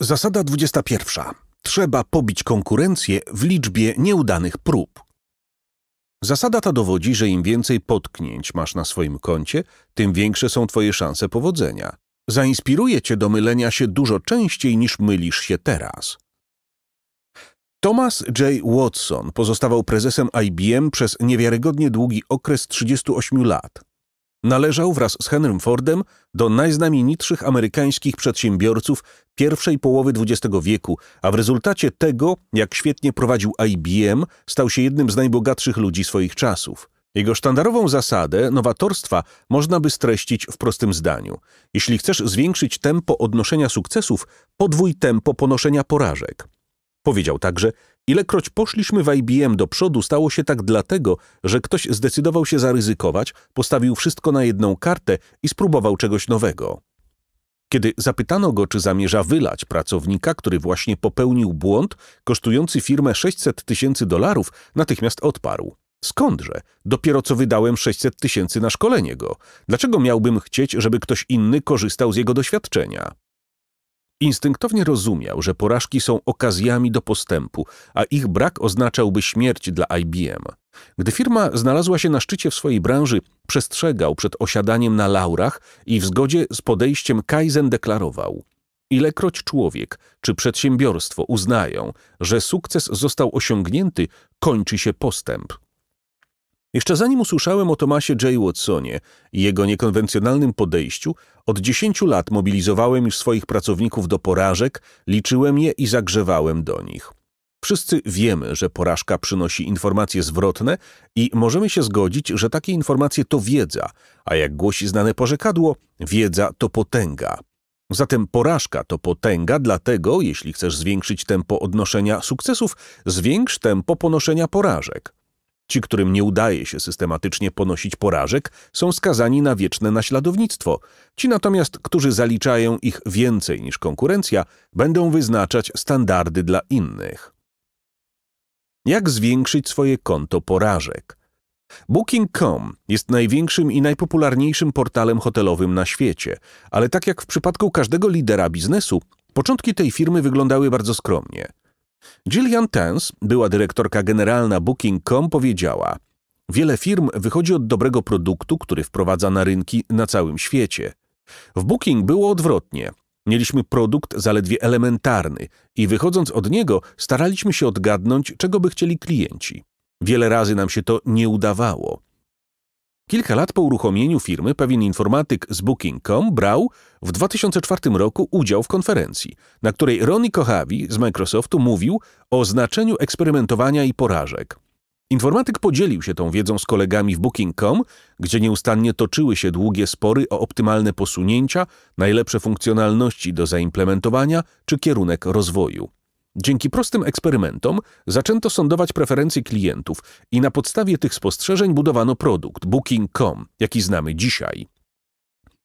Zasada 21. Trzeba pobić konkurencję w liczbie nieudanych prób. Zasada ta dowodzi, że im więcej potknięć masz na swoim koncie, tym większe są twoje szanse powodzenia. Zainspiruje cię do mylenia się dużo częściej niż mylisz się teraz. Thomas J. Watson pozostawał prezesem IBM przez niewiarygodnie długi okres 38 lat należał wraz z Henrym Fordem do najznamienitszych amerykańskich przedsiębiorców pierwszej połowy XX wieku, a w rezultacie tego, jak świetnie prowadził IBM, stał się jednym z najbogatszych ludzi swoich czasów. Jego sztandarową zasadę nowatorstwa można by streścić w prostym zdaniu. Jeśli chcesz zwiększyć tempo odnoszenia sukcesów, podwój tempo ponoszenia porażek. Powiedział także, Ilekroć poszliśmy w IBM do przodu, stało się tak dlatego, że ktoś zdecydował się zaryzykować, postawił wszystko na jedną kartę i spróbował czegoś nowego. Kiedy zapytano go, czy zamierza wylać pracownika, który właśnie popełnił błąd kosztujący firmę 600 tysięcy dolarów, natychmiast odparł. Skądże? Dopiero co wydałem 600 tysięcy na szkolenie go. Dlaczego miałbym chcieć, żeby ktoś inny korzystał z jego doświadczenia? Instynktownie rozumiał, że porażki są okazjami do postępu, a ich brak oznaczałby śmierć dla IBM. Gdy firma znalazła się na szczycie w swojej branży, przestrzegał przed osiadaniem na laurach i w zgodzie z podejściem Kaizen deklarował: Ilekroć człowiek czy przedsiębiorstwo uznają, że sukces został osiągnięty, kończy się postęp. Jeszcze zanim usłyszałem o Tomasie J. Watsonie i jego niekonwencjonalnym podejściu, od 10 lat mobilizowałem już swoich pracowników do porażek, liczyłem je i zagrzewałem do nich. Wszyscy wiemy, że porażka przynosi informacje zwrotne i możemy się zgodzić, że takie informacje to wiedza, a jak głosi znane porzekadło, wiedza to potęga. Zatem porażka to potęga, dlatego jeśli chcesz zwiększyć tempo odnoszenia sukcesów, zwiększ tempo ponoszenia porażek. Ci, którym nie udaje się systematycznie ponosić porażek, są skazani na wieczne naśladownictwo. Ci natomiast, którzy zaliczają ich więcej niż konkurencja, będą wyznaczać standardy dla innych. Jak zwiększyć swoje konto porażek? Booking.com jest największym i najpopularniejszym portalem hotelowym na świecie, ale tak jak w przypadku każdego lidera biznesu, początki tej firmy wyglądały bardzo skromnie – Gillian Tens, była dyrektorka generalna Booking.com, powiedziała: Wiele firm wychodzi od dobrego produktu, który wprowadza na rynki na całym świecie. W Booking było odwrotnie. Mieliśmy produkt zaledwie elementarny i wychodząc od niego, staraliśmy się odgadnąć, czego by chcieli klienci. Wiele razy nam się to nie udawało. Kilka lat po uruchomieniu firmy pewien informatyk z Booking.com brał w 2004 roku udział w konferencji, na której Ronnie Kochawi z Microsoftu mówił o znaczeniu eksperymentowania i porażek. Informatyk podzielił się tą wiedzą z kolegami w Booking.com, gdzie nieustannie toczyły się długie spory o optymalne posunięcia, najlepsze funkcjonalności do zaimplementowania czy kierunek rozwoju. Dzięki prostym eksperymentom zaczęto sondować preferencje klientów i na podstawie tych spostrzeżeń budowano produkt Booking.com, jaki znamy dzisiaj.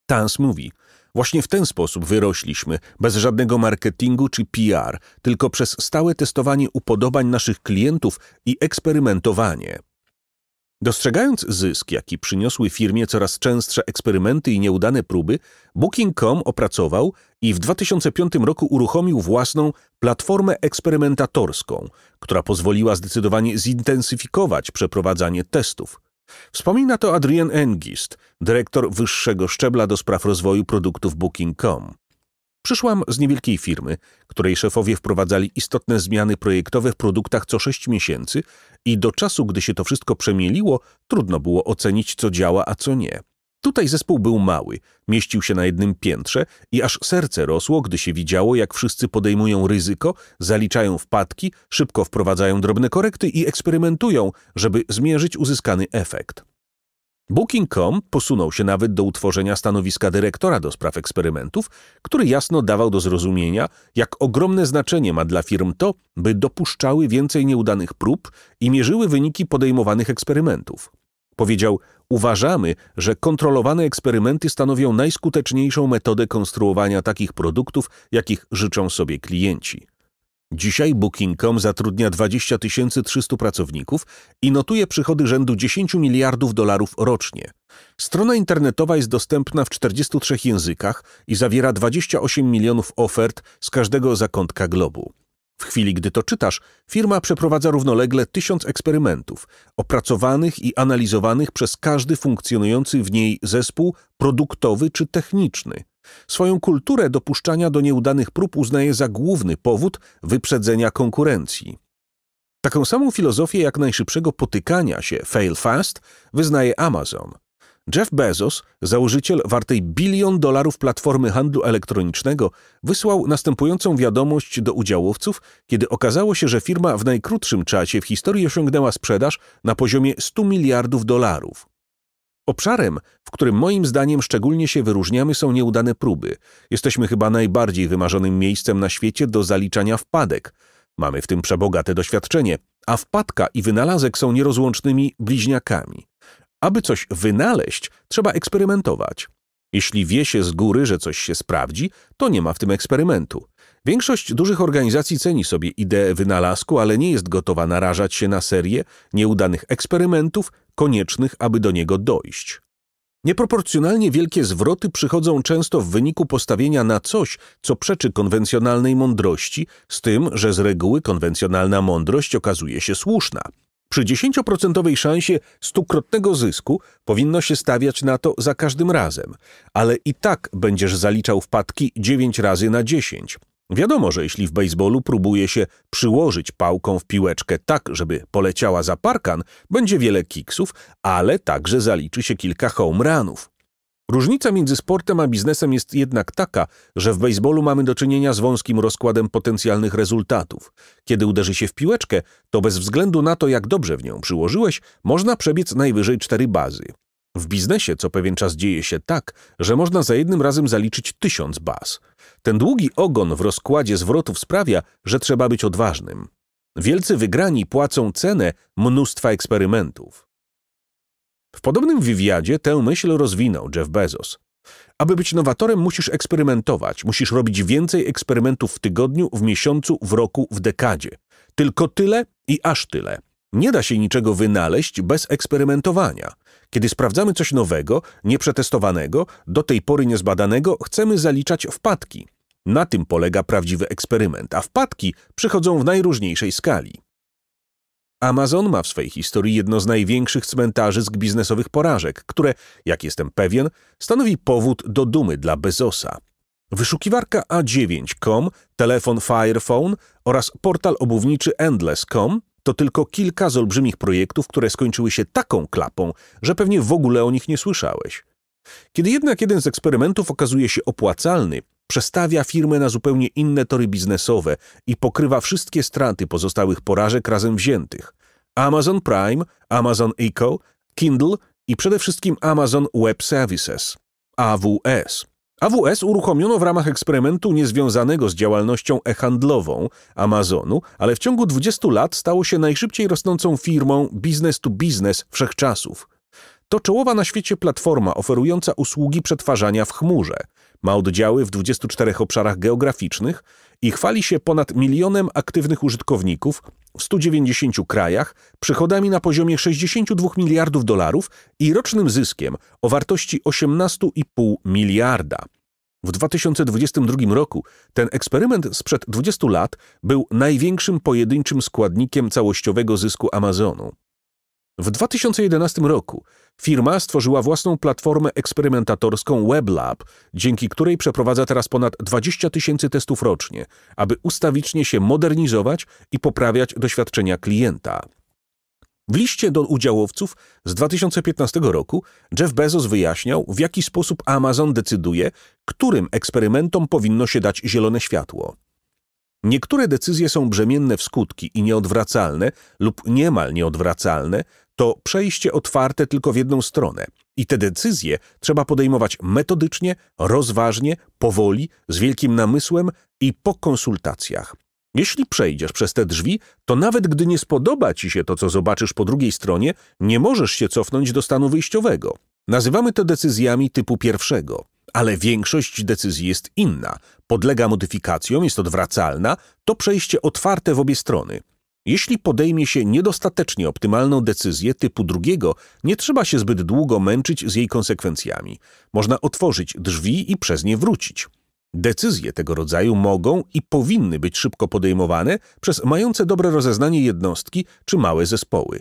Tans mówi: Właśnie w ten sposób wyrośliśmy, bez żadnego marketingu czy PR, tylko przez stałe testowanie upodobań naszych klientów i eksperymentowanie. Dostrzegając zysk, jaki przyniosły firmie coraz częstsze eksperymenty i nieudane próby, Booking.com opracował i w 2005 roku uruchomił własną platformę eksperymentatorską, która pozwoliła zdecydowanie zintensyfikować przeprowadzanie testów. Wspomina to Adrian Engist, dyrektor wyższego szczebla do spraw rozwoju produktów Booking.com. Przyszłam z niewielkiej firmy, której szefowie wprowadzali istotne zmiany projektowe w produktach co 6 miesięcy, i do czasu, gdy się to wszystko przemieliło, trudno było ocenić, co działa, a co nie. Tutaj zespół był mały, mieścił się na jednym piętrze i aż serce rosło, gdy się widziało, jak wszyscy podejmują ryzyko, zaliczają wpadki, szybko wprowadzają drobne korekty i eksperymentują, żeby zmierzyć uzyskany efekt. Booking.com posunął się nawet do utworzenia stanowiska dyrektora do spraw eksperymentów, który jasno dawał do zrozumienia, jak ogromne znaczenie ma dla firm to, by dopuszczały więcej nieudanych prób i mierzyły wyniki podejmowanych eksperymentów. Powiedział: Uważamy, że kontrolowane eksperymenty stanowią najskuteczniejszą metodę konstruowania takich produktów, jakich życzą sobie klienci. Dzisiaj Booking.com zatrudnia 20 300 pracowników i notuje przychody rzędu 10 miliardów dolarów rocznie. Strona internetowa jest dostępna w 43 językach i zawiera 28 milionów ofert z każdego zakątka globu. W chwili, gdy to czytasz, firma przeprowadza równolegle tysiąc eksperymentów, opracowanych i analizowanych przez każdy funkcjonujący w niej zespół produktowy czy techniczny. Swoją kulturę dopuszczania do nieudanych prób uznaje za główny powód wyprzedzenia konkurencji. Taką samą filozofię jak najszybszego potykania się fail fast wyznaje Amazon. Jeff Bezos, założyciel wartej bilion dolarów platformy handlu elektronicznego, wysłał następującą wiadomość do udziałowców, kiedy okazało się, że firma w najkrótszym czasie w historii osiągnęła sprzedaż na poziomie 100 miliardów dolarów. Obszarem, w którym moim zdaniem szczególnie się wyróżniamy są nieudane próby. Jesteśmy chyba najbardziej wymarzonym miejscem na świecie do zaliczania wpadek. Mamy w tym przebogate doświadczenie, a wpadka i wynalazek są nierozłącznymi bliźniakami. Aby coś wynaleźć, trzeba eksperymentować. Jeśli wie się z góry, że coś się sprawdzi, to nie ma w tym eksperymentu. Większość dużych organizacji ceni sobie ideę wynalazku, ale nie jest gotowa narażać się na serię nieudanych eksperymentów koniecznych, aby do niego dojść. Nieproporcjonalnie wielkie zwroty przychodzą często w wyniku postawienia na coś, co przeczy konwencjonalnej mądrości, z tym, że z reguły konwencjonalna mądrość okazuje się słuszna. Przy 10% szansie stukrotnego zysku powinno się stawiać na to za każdym razem, ale i tak będziesz zaliczał wpadki 9 razy na 10. Wiadomo, że jeśli w baseballu próbuje się przyłożyć pałką w piłeczkę tak, żeby poleciała za parkan, będzie wiele kiksów, ale także zaliczy się kilka home runów. Różnica między sportem a biznesem jest jednak taka, że w baseballu mamy do czynienia z wąskim rozkładem potencjalnych rezultatów. Kiedy uderzy się w piłeczkę, to bez względu na to, jak dobrze w nią przyłożyłeś, można przebiec najwyżej cztery bazy. W biznesie co pewien czas dzieje się tak, że można za jednym razem zaliczyć tysiąc baz – ten długi ogon w rozkładzie zwrotów sprawia, że trzeba być odważnym. Wielcy wygrani płacą cenę mnóstwa eksperymentów. W podobnym wywiadzie tę myśl rozwinął Jeff Bezos. Aby być nowatorem, musisz eksperymentować, musisz robić więcej eksperymentów w tygodniu, w miesiącu, w roku, w dekadzie. Tylko tyle i aż tyle. Nie da się niczego wynaleźć bez eksperymentowania. Kiedy sprawdzamy coś nowego, nieprzetestowanego, do tej pory niezbadanego, chcemy zaliczać wpadki. Na tym polega prawdziwy eksperyment, a wpadki przychodzą w najróżniejszej skali. Amazon ma w swojej historii jedno z największych cmentarzysk biznesowych porażek, które, jak jestem pewien, stanowi powód do dumy dla Bezosa. Wyszukiwarka A9.com, telefon Firephone oraz portal obuwniczy Endless.com to tylko kilka z olbrzymich projektów, które skończyły się taką klapą, że pewnie w ogóle o nich nie słyszałeś. Kiedy jednak jeden z eksperymentów okazuje się opłacalny, przestawia firmę na zupełnie inne tory biznesowe i pokrywa wszystkie straty pozostałych porażek razem wziętych. Amazon Prime, Amazon Echo, Kindle i przede wszystkim Amazon Web Services, AWS. AWS uruchomiono w ramach eksperymentu niezwiązanego z działalnością e-handlową Amazonu, ale w ciągu 20 lat stało się najszybciej rosnącą firmą biznes to biznes wszechczasów. To czołowa na świecie platforma oferująca usługi przetwarzania w chmurze. Ma oddziały w 24 obszarach geograficznych i chwali się ponad milionem aktywnych użytkowników w 190 krajach, przychodami na poziomie 62 miliardów dolarów i rocznym zyskiem o wartości 18,5 miliarda. W 2022 roku ten eksperyment sprzed 20 lat był największym pojedynczym składnikiem całościowego zysku Amazonu. W 2011 roku firma stworzyła własną platformę eksperymentatorską WebLab, dzięki której przeprowadza teraz ponad 20 tysięcy testów rocznie, aby ustawicznie się modernizować i poprawiać doświadczenia klienta. W liście do udziałowców z 2015 roku Jeff Bezos wyjaśniał, w jaki sposób Amazon decyduje, którym eksperymentom powinno się dać zielone światło. Niektóre decyzje są brzemienne w skutki i nieodwracalne lub niemal nieodwracalne, to przejście otwarte tylko w jedną stronę. I te decyzje trzeba podejmować metodycznie, rozważnie, powoli, z wielkim namysłem i po konsultacjach. Jeśli przejdziesz przez te drzwi, to nawet gdy nie spodoba ci się to, co zobaczysz po drugiej stronie, nie możesz się cofnąć do stanu wyjściowego. Nazywamy to decyzjami typu pierwszego, ale większość decyzji jest inna, podlega modyfikacjom, jest odwracalna, to przejście otwarte w obie strony. Jeśli podejmie się niedostatecznie optymalną decyzję typu drugiego, nie trzeba się zbyt długo męczyć z jej konsekwencjami. Można otworzyć drzwi i przez nie wrócić. Decyzje tego rodzaju mogą i powinny być szybko podejmowane przez mające dobre rozeznanie jednostki czy małe zespoły.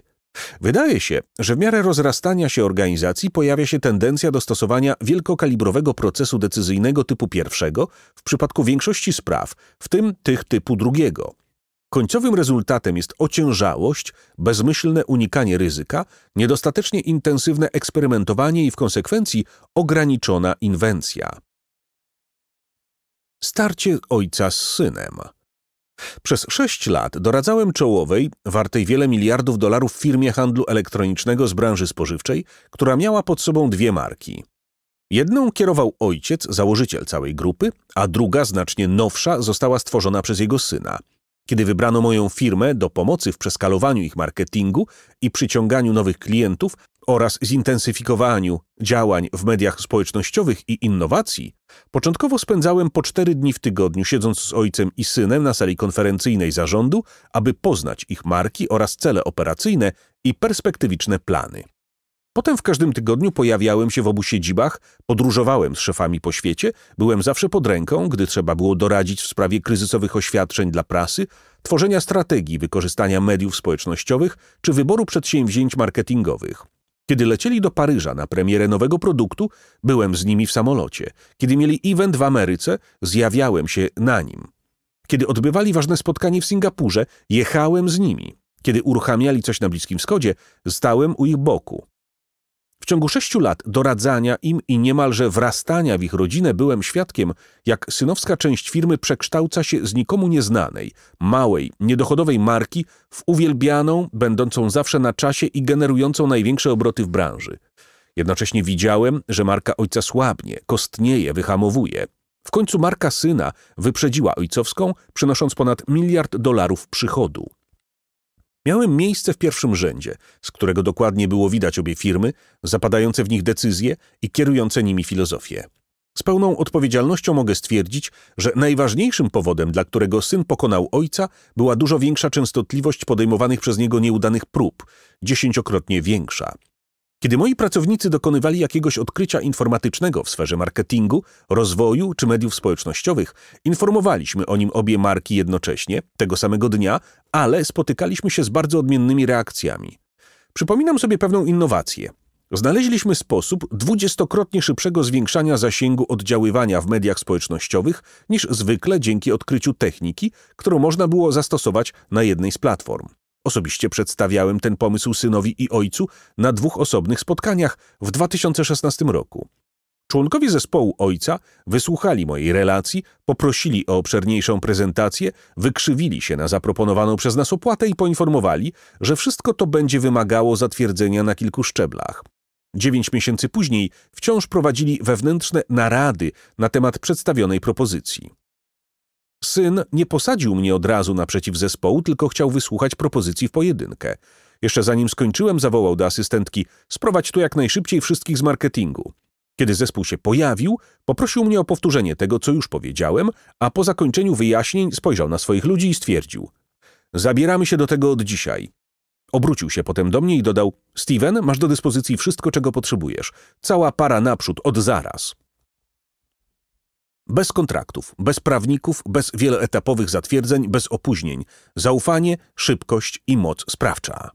Wydaje się, że w miarę rozrastania się organizacji pojawia się tendencja do stosowania wielkokalibrowego procesu decyzyjnego typu pierwszego w przypadku większości spraw, w tym tych typu drugiego. Końcowym rezultatem jest ociężałość, bezmyślne unikanie ryzyka, niedostatecznie intensywne eksperymentowanie i w konsekwencji ograniczona inwencja. Starcie ojca z synem. Przez sześć lat doradzałem czołowej, wartej wiele miliardów dolarów firmie handlu elektronicznego z branży spożywczej, która miała pod sobą dwie marki. Jedną kierował ojciec, założyciel całej grupy, a druga, znacznie nowsza, została stworzona przez jego syna. Kiedy wybrano moją firmę do pomocy w przeskalowaniu ich marketingu i przyciąganiu nowych klientów, oraz zintensyfikowaniu działań w mediach społecznościowych i innowacji, początkowo spędzałem po cztery dni w tygodniu siedząc z ojcem i synem na sali konferencyjnej zarządu, aby poznać ich marki oraz cele operacyjne i perspektywiczne plany. Potem w każdym tygodniu pojawiałem się w obu siedzibach, podróżowałem z szefami po świecie, byłem zawsze pod ręką, gdy trzeba było doradzić w sprawie kryzysowych oświadczeń dla prasy, tworzenia strategii wykorzystania mediów społecznościowych czy wyboru przedsięwzięć marketingowych. Kiedy lecieli do Paryża na premierę nowego produktu, byłem z nimi w samolocie. Kiedy mieli event w Ameryce, zjawiałem się na nim. Kiedy odbywali ważne spotkanie w Singapurze, jechałem z nimi. Kiedy uruchamiali coś na Bliskim Wschodzie, stałem u ich boku. W ciągu sześciu lat doradzania im i niemalże wrastania w ich rodzinę byłem świadkiem, jak synowska część firmy przekształca się z nikomu nieznanej, małej, niedochodowej marki w uwielbianą, będącą zawsze na czasie i generującą największe obroty w branży. Jednocześnie widziałem, że marka ojca słabnie, kostnieje, wyhamowuje. W końcu marka syna wyprzedziła ojcowską, przynosząc ponad miliard dolarów przychodu. Miałem miejsce w pierwszym rzędzie, z którego dokładnie było widać obie firmy, zapadające w nich decyzje i kierujące nimi filozofię. Z pełną odpowiedzialnością mogę stwierdzić, że najważniejszym powodem, dla którego syn pokonał ojca, była dużo większa częstotliwość podejmowanych przez niego nieudanych prób, dziesięciokrotnie większa. Kiedy moi pracownicy dokonywali jakiegoś odkrycia informatycznego w sferze marketingu, rozwoju czy mediów społecznościowych, informowaliśmy o nim obie marki jednocześnie, tego samego dnia, ale spotykaliśmy się z bardzo odmiennymi reakcjami. Przypominam sobie pewną innowację. Znaleźliśmy sposób dwudziestokrotnie szybszego zwiększania zasięgu oddziaływania w mediach społecznościowych niż zwykle dzięki odkryciu techniki, którą można było zastosować na jednej z platform. Osobiście przedstawiałem ten pomysł synowi i ojcu na dwóch osobnych spotkaniach w 2016 roku. Członkowie zespołu ojca wysłuchali mojej relacji, poprosili o obszerniejszą prezentację, wykrzywili się na zaproponowaną przez nas opłatę i poinformowali, że wszystko to będzie wymagało zatwierdzenia na kilku szczeblach. Dziewięć miesięcy później wciąż prowadzili wewnętrzne narady na temat przedstawionej propozycji. Syn nie posadził mnie od razu naprzeciw zespołu, tylko chciał wysłuchać propozycji w pojedynkę. Jeszcze zanim skończyłem, zawołał do asystentki: Sprowadź tu jak najszybciej wszystkich z marketingu. Kiedy zespół się pojawił, poprosił mnie o powtórzenie tego, co już powiedziałem, a po zakończeniu wyjaśnień spojrzał na swoich ludzi i stwierdził: Zabieramy się do tego od dzisiaj. Obrócił się potem do mnie i dodał: Steven, masz do dyspozycji wszystko, czego potrzebujesz. Cała para naprzód, od zaraz. Bez kontraktów, bez prawników, bez wieloetapowych zatwierdzeń, bez opóźnień. Zaufanie, szybkość i moc sprawcza.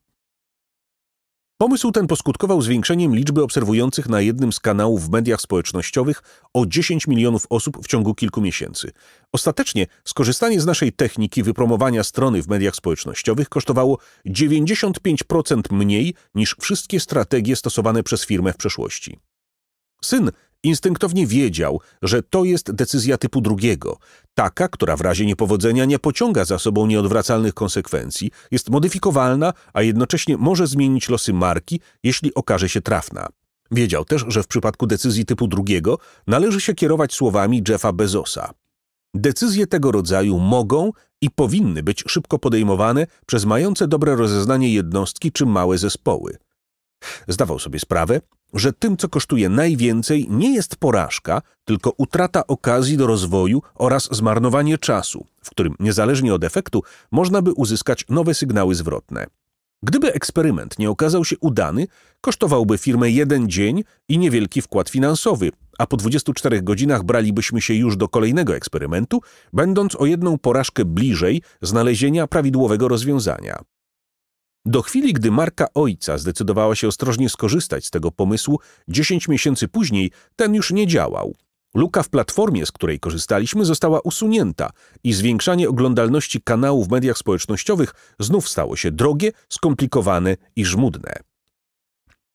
Pomysł ten poskutkował zwiększeniem liczby obserwujących na jednym z kanałów w mediach społecznościowych o 10 milionów osób w ciągu kilku miesięcy. Ostatecznie skorzystanie z naszej techniki wypromowania strony w mediach społecznościowych kosztowało 95% mniej niż wszystkie strategie stosowane przez firmę w przeszłości. Syn Instynktownie wiedział, że to jest decyzja typu drugiego, taka, która w razie niepowodzenia nie pociąga za sobą nieodwracalnych konsekwencji, jest modyfikowalna, a jednocześnie może zmienić losy marki, jeśli okaże się trafna. Wiedział też, że w przypadku decyzji typu drugiego należy się kierować słowami Jeffa Bezosa. Decyzje tego rodzaju mogą i powinny być szybko podejmowane przez mające dobre rozeznanie jednostki czy małe zespoły. Zdawał sobie sprawę, że tym, co kosztuje najwięcej, nie jest porażka, tylko utrata okazji do rozwoju oraz zmarnowanie czasu, w którym niezależnie od efektu można by uzyskać nowe sygnały zwrotne. Gdyby eksperyment nie okazał się udany, kosztowałby firmę jeden dzień i niewielki wkład finansowy, a po 24 godzinach bralibyśmy się już do kolejnego eksperymentu, będąc o jedną porażkę bliżej znalezienia prawidłowego rozwiązania. Do chwili, gdy marka ojca zdecydowała się ostrożnie skorzystać z tego pomysłu, 10 miesięcy później ten już nie działał. Luka w platformie, z której korzystaliśmy, została usunięta i zwiększanie oglądalności kanału w mediach społecznościowych znów stało się drogie, skomplikowane i żmudne.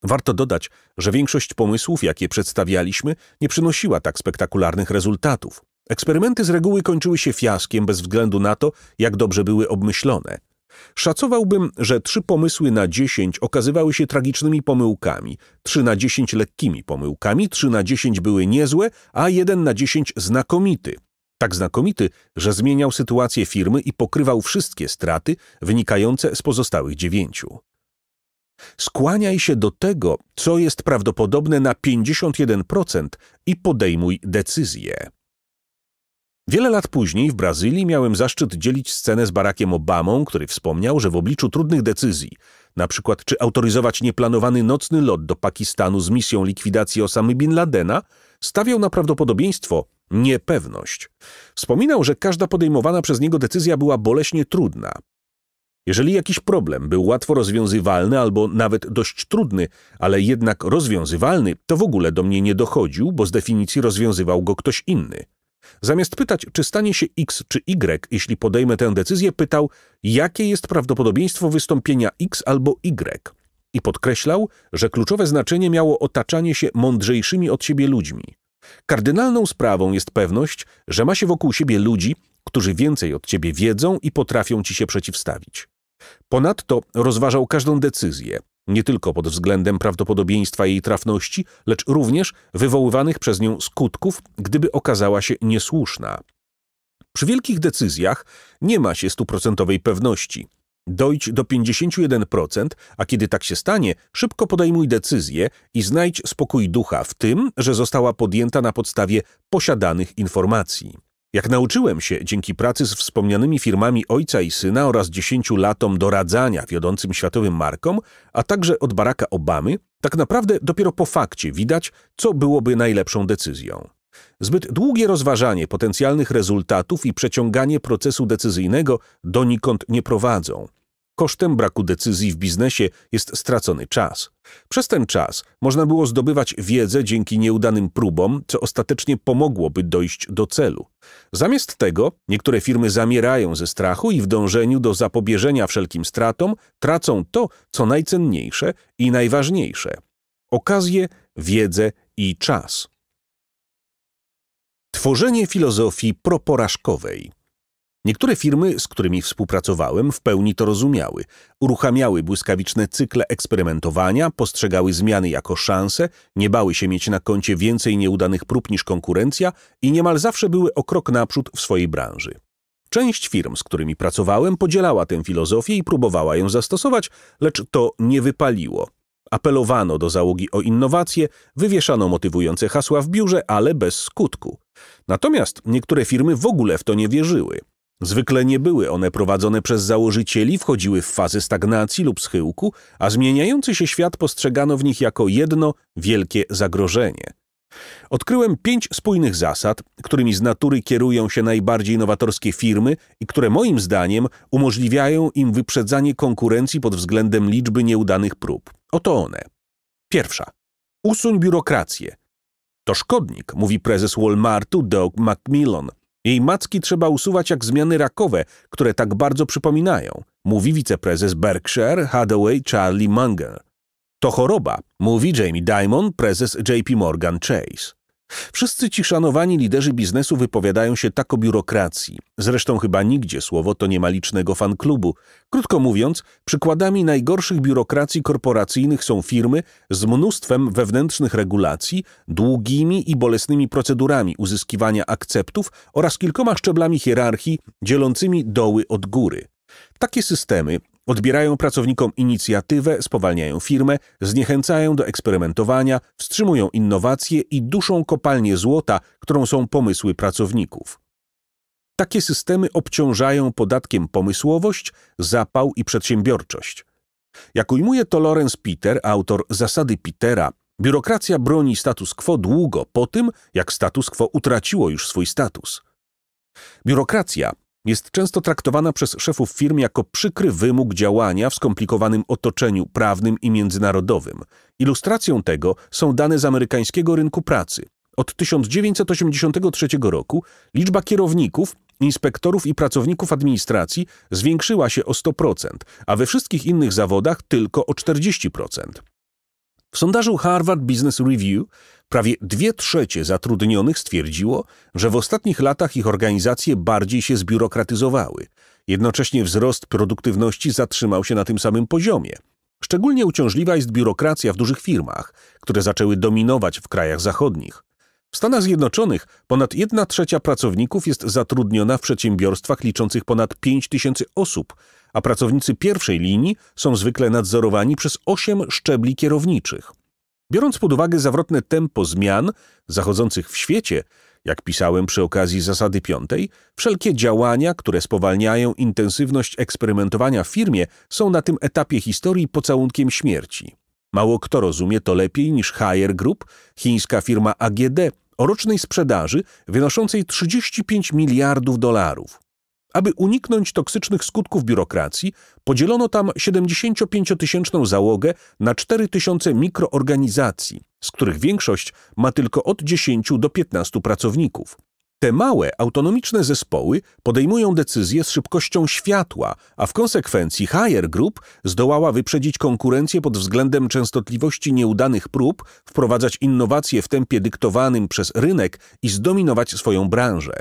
Warto dodać, że większość pomysłów, jakie przedstawialiśmy, nie przynosiła tak spektakularnych rezultatów. Eksperymenty z reguły kończyły się fiaskiem bez względu na to, jak dobrze były obmyślone – Szacowałbym, że trzy pomysły na dziesięć okazywały się tragicznymi pomyłkami, trzy na dziesięć lekkimi pomyłkami, trzy na dziesięć były niezłe, a jeden na dziesięć znakomity. Tak znakomity, że zmieniał sytuację firmy i pokrywał wszystkie straty wynikające z pozostałych dziewięciu. Skłaniaj się do tego, co jest prawdopodobne na 51% i podejmuj decyzję. Wiele lat później w Brazylii miałem zaszczyt dzielić scenę z Barackiem Obamą, który wspomniał, że w obliczu trudnych decyzji, na przykład czy autoryzować nieplanowany nocny lot do Pakistanu z misją likwidacji Osamy Bin Ladena, stawiał na prawdopodobieństwo, niepewność. Wspominał, że każda podejmowana przez niego decyzja była boleśnie trudna. Jeżeli jakiś problem był łatwo rozwiązywalny albo nawet dość trudny, ale jednak rozwiązywalny, to w ogóle do mnie nie dochodził, bo z definicji rozwiązywał go ktoś inny. Zamiast pytać, czy stanie się X czy Y, jeśli podejmę tę decyzję, pytał, jakie jest prawdopodobieństwo wystąpienia X albo Y. I podkreślał, że kluczowe znaczenie miało otaczanie się mądrzejszymi od siebie ludźmi. Kardynalną sprawą jest pewność, że ma się wokół siebie ludzi, którzy więcej od ciebie wiedzą i potrafią ci się przeciwstawić. Ponadto rozważał każdą decyzję, nie tylko pod względem prawdopodobieństwa jej trafności, lecz również wywoływanych przez nią skutków, gdyby okazała się niesłuszna. Przy wielkich decyzjach nie ma się stuprocentowej pewności. Dojdź do 51%, a kiedy tak się stanie, szybko podejmuj decyzję i znajdź spokój ducha w tym, że została podjęta na podstawie posiadanych informacji. Jak nauczyłem się dzięki pracy z wspomnianymi firmami ojca i syna oraz dziesięciu latom doradzania wiodącym światowym markom, a także od Baracka Obamy, tak naprawdę dopiero po fakcie widać, co byłoby najlepszą decyzją. Zbyt długie rozważanie potencjalnych rezultatów i przeciąganie procesu decyzyjnego donikąd nie prowadzą – Kosztem braku decyzji w biznesie jest stracony czas. Przez ten czas można było zdobywać wiedzę dzięki nieudanym próbom, co ostatecznie pomogłoby dojść do celu. Zamiast tego niektóre firmy zamierają ze strachu i w dążeniu do zapobieżenia wszelkim stratom tracą to, co najcenniejsze i najważniejsze – okazję, wiedzę i czas. Tworzenie filozofii proporażkowej – Niektóre firmy, z którymi współpracowałem, w pełni to rozumiały. Uruchamiały błyskawiczne cykle eksperymentowania, postrzegały zmiany jako szanse, nie bały się mieć na koncie więcej nieudanych prób niż konkurencja i niemal zawsze były o krok naprzód w swojej branży. Część firm, z którymi pracowałem, podzielała tę filozofię i próbowała ją zastosować, lecz to nie wypaliło. Apelowano do załogi o innowacje, wywieszano motywujące hasła w biurze, ale bez skutku. Natomiast niektóre firmy w ogóle w to nie wierzyły. Zwykle nie były one prowadzone przez założycieli, wchodziły w fazy stagnacji lub schyłku, a zmieniający się świat postrzegano w nich jako jedno wielkie zagrożenie. Odkryłem pięć spójnych zasad, którymi z natury kierują się najbardziej nowatorskie firmy i które moim zdaniem umożliwiają im wyprzedzanie konkurencji pod względem liczby nieudanych prób. Oto one. Pierwsza. Usuń biurokrację. To szkodnik, mówi prezes Walmartu Doug Macmillan. Jej macki trzeba usuwać jak zmiany rakowe, które tak bardzo przypominają, mówi wiceprezes Berkshire Hathaway Charlie Munger. To choroba, mówi Jamie Dimon, prezes JP Morgan Chase. Wszyscy ci szanowani liderzy biznesu wypowiadają się tak o biurokracji. Zresztą chyba nigdzie słowo to nie ma licznego fanklubu. Krótko mówiąc, przykładami najgorszych biurokracji korporacyjnych są firmy z mnóstwem wewnętrznych regulacji, długimi i bolesnymi procedurami uzyskiwania akceptów oraz kilkoma szczeblami hierarchii dzielącymi doły od góry. Takie systemy Odbierają pracownikom inicjatywę, spowalniają firmę, zniechęcają do eksperymentowania, wstrzymują innowacje i duszą kopalnię złota, którą są pomysły pracowników. Takie systemy obciążają podatkiem pomysłowość, zapał i przedsiębiorczość. Jak ujmuje to Lawrence Peter, autor Zasady Petera, biurokracja broni status quo długo po tym, jak status quo utraciło już swój status. Biurokracja jest często traktowana przez szefów firm jako przykry wymóg działania w skomplikowanym otoczeniu prawnym i międzynarodowym. Ilustracją tego są dane z amerykańskiego rynku pracy. Od 1983 roku liczba kierowników, inspektorów i pracowników administracji zwiększyła się o 100%, a we wszystkich innych zawodach tylko o 40%. W sondażu Harvard Business Review prawie dwie trzecie zatrudnionych stwierdziło, że w ostatnich latach ich organizacje bardziej się zbiurokratyzowały. Jednocześnie wzrost produktywności zatrzymał się na tym samym poziomie. Szczególnie uciążliwa jest biurokracja w dużych firmach, które zaczęły dominować w krajach zachodnich. W Stanach Zjednoczonych ponad 1 trzecia pracowników jest zatrudniona w przedsiębiorstwach liczących ponad 5 tysięcy osób, a pracownicy pierwszej linii są zwykle nadzorowani przez osiem szczebli kierowniczych. Biorąc pod uwagę zawrotne tempo zmian zachodzących w świecie, jak pisałem przy okazji zasady piątej, wszelkie działania, które spowalniają intensywność eksperymentowania w firmie, są na tym etapie historii pocałunkiem śmierci. Mało kto rozumie to lepiej niż Haier Group, chińska firma AGD, o rocznej sprzedaży wynoszącej 35 miliardów dolarów. Aby uniknąć toksycznych skutków biurokracji, podzielono tam 75-tysięczną załogę na 4000 mikroorganizacji, z których większość ma tylko od 10 do 15 pracowników. Te małe, autonomiczne zespoły podejmują decyzje z szybkością światła, a w konsekwencji Higher Group zdołała wyprzedzić konkurencję pod względem częstotliwości nieudanych prób, wprowadzać innowacje w tempie dyktowanym przez rynek i zdominować swoją branżę.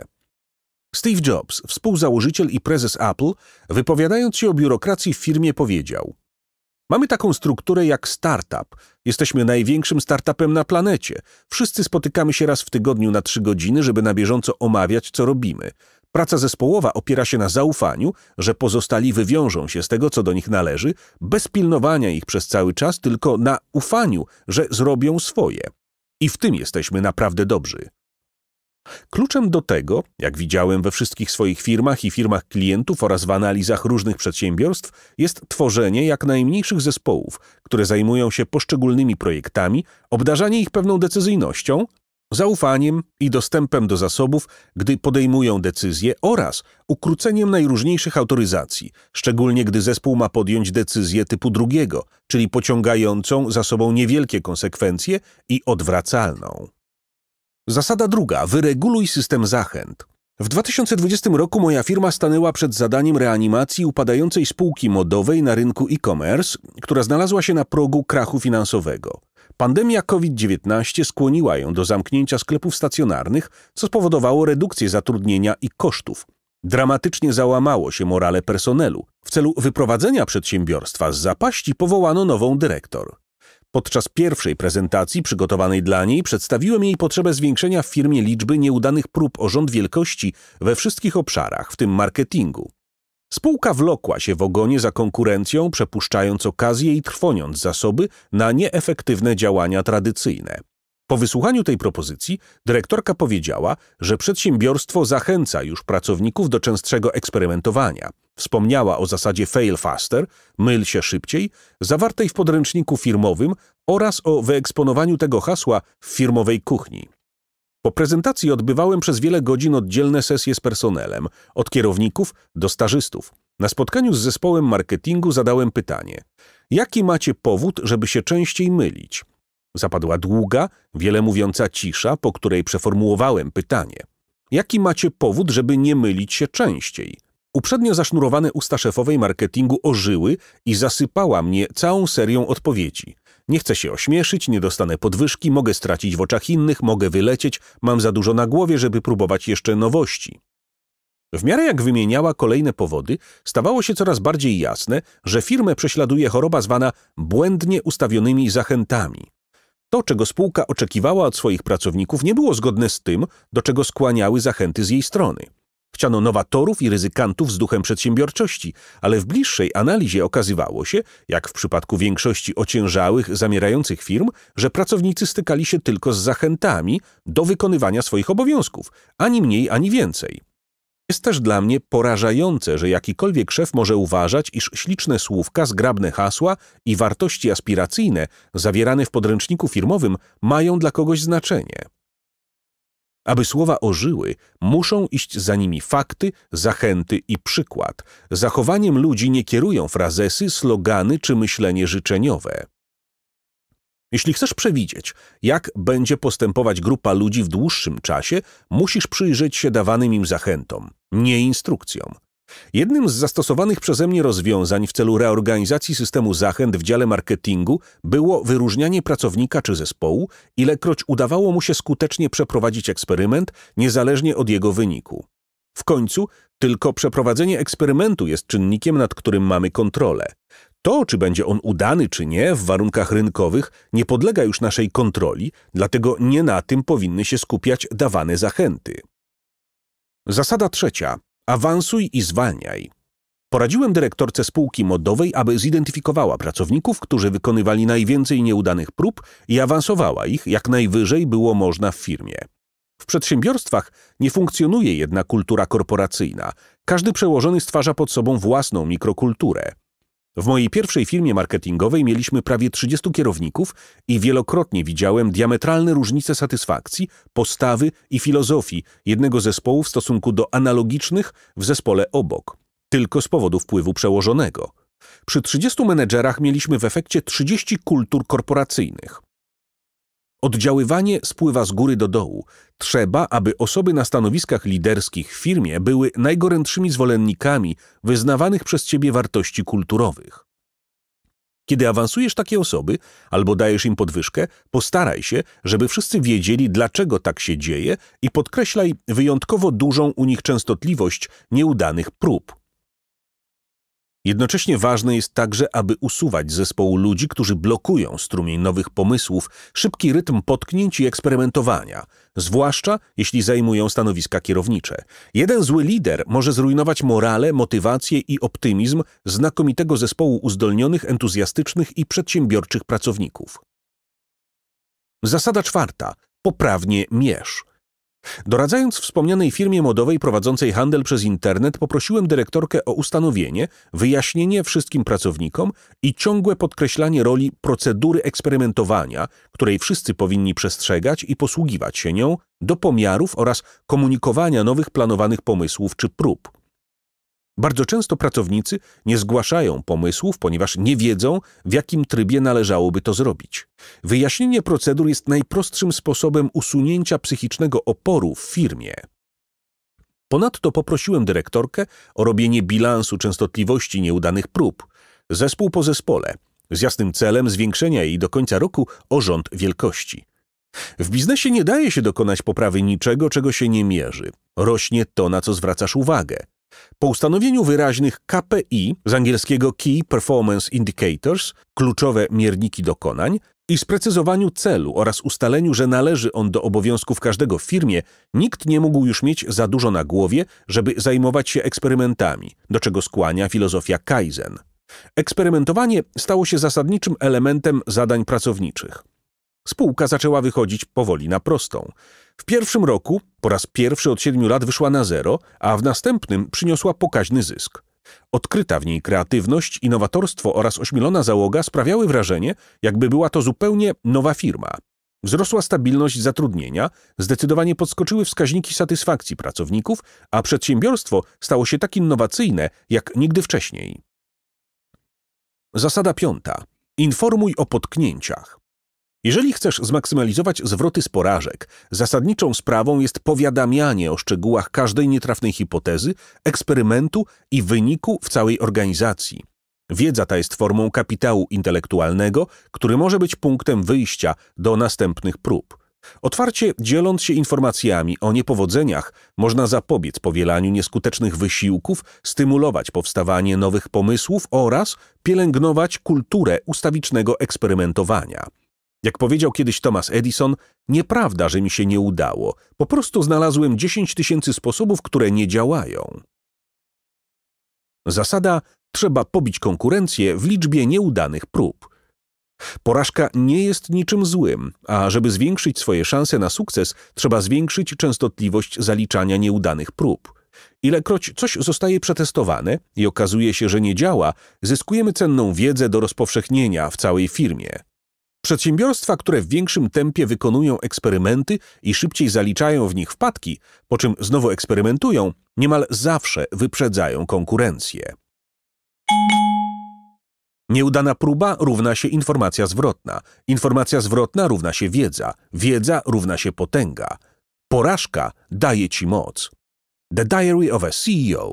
Steve Jobs, współzałożyciel i prezes Apple, wypowiadając się o biurokracji w firmie powiedział: Mamy taką strukturę jak startup. Jesteśmy największym startupem na planecie. Wszyscy spotykamy się raz w tygodniu na trzy godziny, żeby na bieżąco omawiać, co robimy. Praca zespołowa opiera się na zaufaniu, że pozostali wywiążą się z tego, co do nich należy, bez pilnowania ich przez cały czas, tylko na ufaniu, że zrobią swoje. I w tym jesteśmy naprawdę dobrzy. Kluczem do tego, jak widziałem we wszystkich swoich firmach i firmach klientów oraz w analizach różnych przedsiębiorstw, jest tworzenie jak najmniejszych zespołów, które zajmują się poszczególnymi projektami, obdarzanie ich pewną decyzyjnością, zaufaniem i dostępem do zasobów, gdy podejmują decyzje oraz ukróceniem najróżniejszych autoryzacji, szczególnie gdy zespół ma podjąć decyzję typu drugiego, czyli pociągającą za sobą niewielkie konsekwencje i odwracalną. Zasada druga. Wyreguluj system zachęt. W 2020 roku moja firma stanęła przed zadaniem reanimacji upadającej spółki modowej na rynku e-commerce, która znalazła się na progu krachu finansowego. Pandemia COVID-19 skłoniła ją do zamknięcia sklepów stacjonarnych, co spowodowało redukcję zatrudnienia i kosztów. Dramatycznie załamało się morale personelu. W celu wyprowadzenia przedsiębiorstwa z zapaści powołano nową dyrektor. Podczas pierwszej prezentacji przygotowanej dla niej przedstawiłem jej potrzebę zwiększenia w firmie liczby nieudanych prób o rząd wielkości we wszystkich obszarach, w tym marketingu. Spółka wlokła się w ogonie za konkurencją, przepuszczając okazje i trwoniąc zasoby na nieefektywne działania tradycyjne. Po wysłuchaniu tej propozycji dyrektorka powiedziała, że przedsiębiorstwo zachęca już pracowników do częstszego eksperymentowania. Wspomniała o zasadzie fail faster, myl się szybciej, zawartej w podręczniku firmowym oraz o wyeksponowaniu tego hasła w firmowej kuchni. Po prezentacji odbywałem przez wiele godzin oddzielne sesje z personelem, od kierowników do stażystów. Na spotkaniu z zespołem marketingu zadałem pytanie: jaki macie powód, żeby się częściej mylić? Zapadła długa, wiele mówiąca cisza, po której przeformułowałem pytanie. Jaki macie powód, żeby nie mylić się częściej? Uprzednio zasznurowane usta szefowej marketingu ożyły i zasypała mnie całą serią odpowiedzi. Nie chcę się ośmieszyć, nie dostanę podwyżki, mogę stracić w oczach innych, mogę wylecieć, mam za dużo na głowie, żeby próbować jeszcze nowości. W miarę jak wymieniała kolejne powody, stawało się coraz bardziej jasne, że firmę prześladuje choroba zwana błędnie ustawionymi zachętami. To, czego spółka oczekiwała od swoich pracowników, nie było zgodne z tym, do czego skłaniały zachęty z jej strony. Chciano nowatorów i ryzykantów z duchem przedsiębiorczości, ale w bliższej analizie okazywało się, jak w przypadku większości ociężałych, zamierających firm, że pracownicy stykali się tylko z zachętami do wykonywania swoich obowiązków, ani mniej, ani więcej. Jest też dla mnie porażające, że jakikolwiek szef może uważać, iż śliczne słówka, zgrabne hasła i wartości aspiracyjne zawierane w podręczniku firmowym mają dla kogoś znaczenie. Aby słowa ożyły, muszą iść za nimi fakty, zachęty i przykład. Zachowaniem ludzi nie kierują frazesy, slogany czy myślenie życzeniowe. Jeśli chcesz przewidzieć, jak będzie postępować grupa ludzi w dłuższym czasie, musisz przyjrzeć się dawanym im zachętom, nie instrukcjom. Jednym z zastosowanych przeze mnie rozwiązań w celu reorganizacji systemu zachęt w dziale marketingu było wyróżnianie pracownika czy zespołu, ilekroć udawało mu się skutecznie przeprowadzić eksperyment, niezależnie od jego wyniku. W końcu tylko przeprowadzenie eksperymentu jest czynnikiem, nad którym mamy kontrolę. To, czy będzie on udany czy nie w warunkach rynkowych, nie podlega już naszej kontroli, dlatego nie na tym powinny się skupiać dawane zachęty. Zasada trzecia. Awansuj i zwalniaj. Poradziłem dyrektorce spółki modowej, aby zidentyfikowała pracowników, którzy wykonywali najwięcej nieudanych prób i awansowała ich jak najwyżej było można w firmie. W przedsiębiorstwach nie funkcjonuje jedna kultura korporacyjna. Każdy przełożony stwarza pod sobą własną mikrokulturę. W mojej pierwszej firmie marketingowej mieliśmy prawie 30 kierowników i wielokrotnie widziałem diametralne różnice satysfakcji, postawy i filozofii jednego zespołu w stosunku do analogicznych w zespole obok, tylko z powodu wpływu przełożonego. Przy 30 menedżerach mieliśmy w efekcie 30 kultur korporacyjnych. Oddziaływanie spływa z góry do dołu. Trzeba, aby osoby na stanowiskach liderskich w firmie były najgorętszymi zwolennikami wyznawanych przez ciebie wartości kulturowych. Kiedy awansujesz takie osoby albo dajesz im podwyżkę, postaraj się, żeby wszyscy wiedzieli, dlaczego tak się dzieje i podkreślaj wyjątkowo dużą u nich częstotliwość nieudanych prób. Jednocześnie ważne jest także, aby usuwać zespołu ludzi, którzy blokują strumień nowych pomysłów, szybki rytm potknięć i eksperymentowania, zwłaszcza jeśli zajmują stanowiska kierownicze. Jeden zły lider może zrujnować morale, motywację i optymizm znakomitego zespołu uzdolnionych, entuzjastycznych i przedsiębiorczych pracowników. Zasada czwarta. Poprawnie mierz. Doradzając wspomnianej firmie modowej prowadzącej handel przez internet, poprosiłem dyrektorkę o ustanowienie, wyjaśnienie wszystkim pracownikom i ciągłe podkreślanie roli procedury eksperymentowania, której wszyscy powinni przestrzegać i posługiwać się nią do pomiarów oraz komunikowania nowych planowanych pomysłów czy prób. Bardzo często pracownicy nie zgłaszają pomysłów, ponieważ nie wiedzą, w jakim trybie należałoby to zrobić. Wyjaśnienie procedur jest najprostszym sposobem usunięcia psychicznego oporu w firmie. Ponadto poprosiłem dyrektorkę o robienie bilansu częstotliwości nieudanych prób, zespół po zespole, z jasnym celem zwiększenia jej do końca roku o rząd wielkości. W biznesie nie daje się dokonać poprawy niczego, czego się nie mierzy. Rośnie to, na co zwracasz uwagę. Po ustanowieniu wyraźnych KPI z angielskiego Key Performance Indicators, kluczowe mierniki dokonań, i sprecyzowaniu celu oraz ustaleniu, że należy on do obowiązków każdego w firmie, nikt nie mógł już mieć za dużo na głowie, żeby zajmować się eksperymentami, do czego skłania filozofia Kaizen. Eksperymentowanie stało się zasadniczym elementem zadań pracowniczych. Spółka zaczęła wychodzić powoli na prostą. W pierwszym roku po raz pierwszy od siedmiu lat wyszła na zero, a w następnym przyniosła pokaźny zysk. Odkryta w niej kreatywność, innowatorstwo oraz ośmielona załoga sprawiały wrażenie, jakby była to zupełnie nowa firma. Wzrosła stabilność zatrudnienia, zdecydowanie podskoczyły wskaźniki satysfakcji pracowników, a przedsiębiorstwo stało się tak innowacyjne jak nigdy wcześniej. Zasada piąta. Informuj o potknięciach. Jeżeli chcesz zmaksymalizować zwroty z porażek, zasadniczą sprawą jest powiadamianie o szczegółach każdej nietrafnej hipotezy, eksperymentu i wyniku w całej organizacji. Wiedza ta jest formą kapitału intelektualnego, który może być punktem wyjścia do następnych prób. Otwarcie dzieląc się informacjami o niepowodzeniach, można zapobiec powielaniu nieskutecznych wysiłków, stymulować powstawanie nowych pomysłów oraz pielęgnować kulturę ustawicznego eksperymentowania. Jak powiedział kiedyś Thomas Edison, nieprawda, że mi się nie udało. Po prostu znalazłem 10 tysięcy sposobów, które nie działają. Zasada trzeba pobić konkurencję w liczbie nieudanych prób. Porażka nie jest niczym złym, a żeby zwiększyć swoje szanse na sukces, trzeba zwiększyć częstotliwość zaliczania nieudanych prób. Ilekroć coś zostaje przetestowane i okazuje się, że nie działa, zyskujemy cenną wiedzę do rozpowszechnienia w całej firmie. Przedsiębiorstwa, które w większym tempie wykonują eksperymenty i szybciej zaliczają w nich wpadki, po czym znowu eksperymentują, niemal zawsze wyprzedzają konkurencję. Nieudana próba równa się informacja zwrotna. Informacja zwrotna równa się wiedza. Wiedza równa się potęga. Porażka daje ci moc. The Diary of a CEO.